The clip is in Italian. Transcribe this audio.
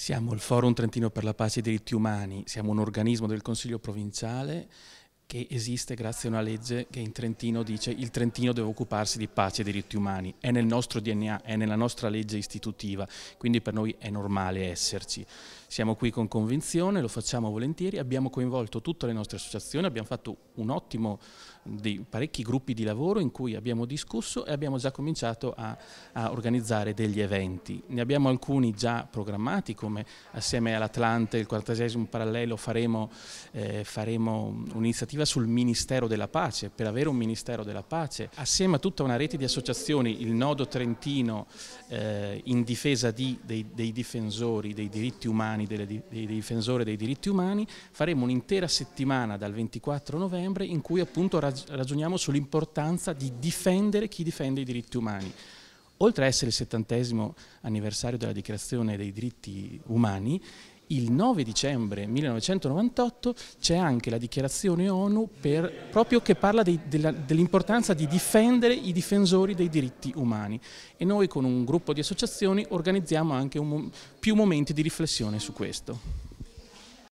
Siamo il Forum Trentino per la Pace e i Diritti Umani, siamo un organismo del Consiglio Provinciale che esiste grazie a una legge che in Trentino dice il Trentino deve occuparsi di pace e diritti umani, è nel nostro DNA, è nella nostra legge istitutiva, quindi per noi è normale esserci. Siamo qui con convinzione, lo facciamo volentieri, abbiamo coinvolto tutte le nostre associazioni, abbiamo fatto un ottimo, dei parecchi gruppi di lavoro in cui abbiamo discusso e abbiamo già cominciato a, a organizzare degli eventi. Ne abbiamo alcuni già programmati come assieme all'Atlante, il quarantesimo parallelo faremo, eh, faremo un'iniziativa un'iniziativa sul Ministero della Pace, per avere un Ministero della Pace, assieme a tutta una rete di associazioni, il Nodo Trentino eh, in difesa di, dei, dei, difensori dei diritti umani, delle, dei, dei difensori dei diritti umani, faremo un'intera settimana dal 24 novembre in cui appunto ragioniamo sull'importanza di difendere chi difende i diritti umani oltre a essere il settantesimo anniversario della dichiarazione dei diritti umani, il 9 dicembre 1998 c'è anche la dichiarazione ONU per, proprio che parla dell'importanza di difendere i difensori dei diritti umani e noi con un gruppo di associazioni organizziamo anche un, più momenti di riflessione su questo.